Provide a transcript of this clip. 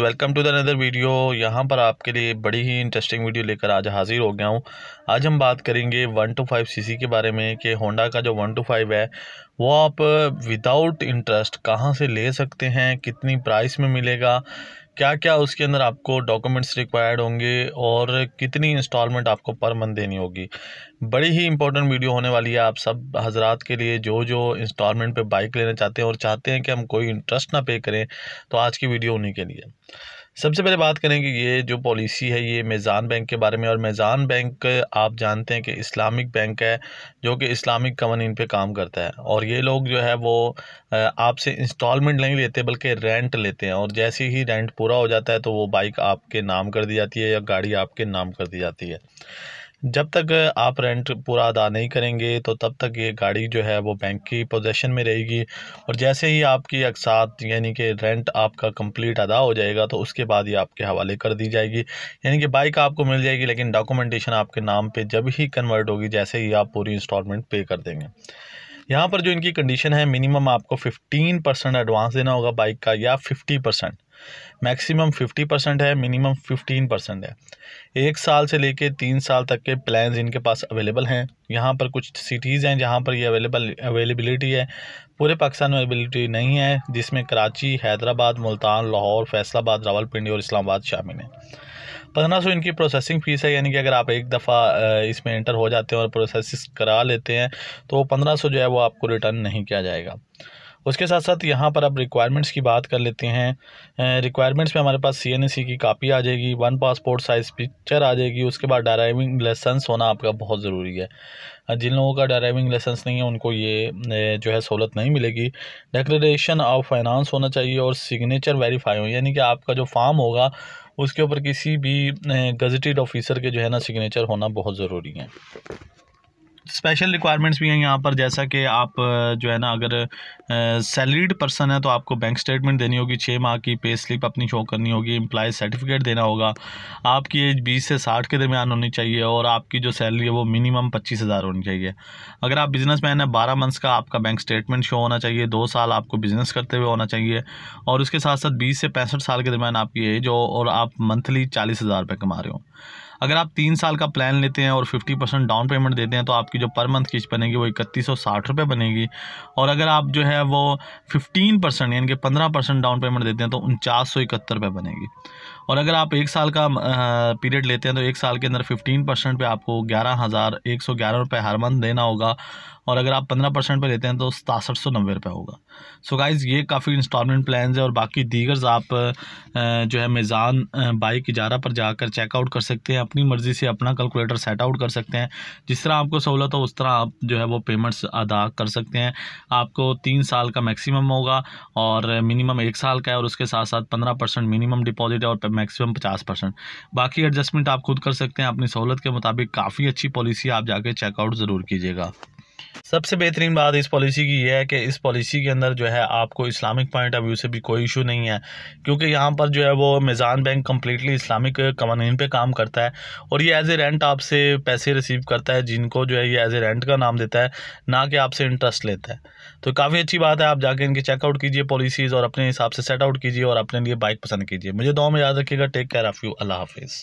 welcome to the another video यहाँ पर आपके लिए बड़ी ही इंटरेस्टिंग वीडियो लेकर आज हाज़िर हो गया हूँ आज हम बात करेंगे वन टू फाइव सी के बारे में कि होंडा का जो वन टू फाइव है वो आप विदाउट इंटरेस्ट कहाँ से ले सकते हैं कितनी प्राइस में मिलेगा क्या क्या उसके अंदर आपको डॉक्यूमेंट्स रिक्वायर्ड होंगे और कितनी इंस्टॉलमेंट आपको पर मंथ देनी होगी बड़ी ही इंपॉर्टेंट वीडियो होने वाली है आप सब हजरात के लिए जो जो इंस्टॉलमेंट पे बाइक लेना चाहते हैं और चाहते हैं कि हम कोई इंटरेस्ट ना पे करें तो आज की वीडियो उन्हीं के लिए सबसे पहले बात करें कि ये जो पॉलिसी है ये मेज़ान बैंक के बारे में और मेज़ान बैंक आप जानते हैं कि इस्लामिक बैंक है जो कि इस्लामिक कवानीन पे काम करता है और ये लोग जो है वो आपसे इंस्टॉलमेंट नहीं लेते बल्कि रेंट लेते हैं और जैसे ही रेंट पूरा हो जाता है तो वो बाइक आपके नाम कर दी जाती है या गाड़ी आपके नाम कर दी जाती है जब तक आप रेंट पूरा अदा नहीं करेंगे तो तब तक ये गाड़ी जो है वो बैंक की पोजेशन में रहेगी और जैसे ही आपकी अकसात यानी कि रेंट आपका कंप्लीट अदा हो जाएगा तो उसके बाद ये आपके हवाले कर दी जाएगी यानी कि बाइक आपको मिल जाएगी लेकिन डॉक्यूमेंटेशन आपके नाम पर जब ही कन्वर्ट होगी जैसे ही आप पूरी इंस्टॉलमेंट पे कर देंगे यहाँ पर जो इनकी कंडीशन है मिनिमम आपको फिफ्टीन परसेंट एडवांस देना होगा बाइक का या fifty percent maximum fifty percent है मिनिमम फिफ्टीन परसेंट है एक साल से लेके तीन साल तक के प्लान्स इनके पास अवेलेबल हैं यहाँ पर कुछ सिटीज़ हैं जहाँ पर ये अवेलेबल अवेलेबिलिटी है पूरे पाकिस्तान में अवेलेबिलिटी नहीं है जिसमें कराची हैदराबाद मुल्तान लाहौर फैसलाबाद रावलपिंडी और इस्लामाबाद शामिल हैं पंद्रह सौ इनकी प्रोसेसिंग फ़ीस है यानी कि अगर आप एक दफ़ा इसमें इंटर हो जाते हैं और प्रोसेस करा लेते हैं तो पंद्रह सौ जो है वो आपको रिटर्न नहीं किया जाएगा उसके साथ साथ यहाँ पर आप रिक्वायरमेंट्स की बात कर लेते हैं रिक्वायरमेंट्स में हमारे पास सी एन सी की कापी आ जाएगी वन पासपोर्ट साइज़ पिक्चर आ जाएगी उसके बाद ड्राइविंग लाइसेंस होना आपका बहुत ज़रूरी है जिन लोगों का ड्राइविंग लाइसेंस नहीं है उनको ये जो है सहूलत नहीं मिलेगी डेक्लेशन ऑफ फाइनेंस होना चाहिए और सिग्नेचर वेरीफाई हो यानी कि आपका जो फॉर्म होगा उसके ऊपर किसी भी गजटेड ऑफिसर के जो है ना सिग्नेचर होना बहुत ज़रूरी है स्पेशल रिक्वायरमेंट्स भी हैं यहाँ पर जैसा कि आप जो है ना अगर सैलरीड पर्सन है तो आपको बैंक स्टेटमेंट देनी होगी छः माह की पे स्लिप अपनी शो करनी होगी एम्प्लाई सर्टिफिकेट देना होगा आपकी एज बीस से साठ के दरमियान होनी चाहिए और आपकी जो सैलरी है वो मिनिमम पच्चीस हज़ार होनी चाहिए अगर आप बिज़नेस मैन है बारह मंथ्स का आपका बैंक स्टेटमेंट शो होना चाहिए दो साल आपको बिज़नेस करते हुए होना चाहिए और उसके साथ साथ बीस से पैंसठ साल के दरमियान आपकी एज हो और आप मंथली चालीस हज़ार रुपये कमा रहे हो अगर आप तीन साल का प्लान लेते हैं और फिफ्टी परसेंट डाउन पेमेंट देते हैं तो आपकी जो पर मंथ किस्त बनेगी वो इकतीस सौ साठ रुपये बनेगी और अगर आप जो है वो फिफ्टीन परसेंट यानी कि पंद्रह परसेंट डाउन पेमेंट देते हैं तो उनचास सौ इकहत्तर रुपये बनेगी और अगर आप एक साल का पीरियड लेते हैं तो एक साल के अंदर फिफ्टीन परसेंट पर आपको ग्यारह हज़ार एक सौ ग्यारह रुपये हर मंथ देना होगा और अगर आप पंद्रह परसेंट पर लेते हैं तो सतासठ सौ नब्बे रुपये होगा सो so गाइज़ ये काफ़ी इंस्टॉलमेंट प्लान है और बाकी दीगर्स आप जो है मेज़ान बाइक इजारा पर जाकर चेकआउट कर सकते हैं अपनी मर्ज़ी से अपना कैलकुलेटर सेट आउट कर सकते हैं जिस तरह आपको सहूलत हो उस तरह आप जो है वो पेमेंट्स अदा कर सकते हैं आपको तीन साल का मैक्सिमम होगा और मिनिमम एक साल का है और उसके साथ साथ पंद्रह परसेंट मिनिमम डिपॉजिट है और मैक्सिमम पचास परसेंट बाकी एडजस्टमेंट आप खुद कर सकते हैं अपनी सहूलत के मुताबिक काफ़ी अच्छी पॉलिसी आप जाके चेकआउट ज़रूर कीजिएगा सबसे बेहतरीन बात इस पॉलिसी की यह है कि इस पॉलिसी के अंदर जो है आपको इस्लामिक पॉइंट ऑफ व्यू से भी कोई इशू नहीं है क्योंकि यहाँ पर जो है वो मिज़ान बैंक कम्प्लीटली इस्लामिक कवानीन पे काम करता है और ये एज ए रेंट आपसे पैसे रिसीव करता है जिनको जो है ये एज ए रेंट का नाम देता है ना कि आपसे इंटरेस्ट लेता है तो काफ़ी अच्छी बात है आप जाके इनके चेकआउट कीजिए पॉलिसीज़ और अपने हिसाब से सेट आउट कीजिए और अपने लिए बाइक पसंद कीजिए मुझे दो में याद रखिएगा टेक केयर ऑफ़ यू अल्लाह हाफिज़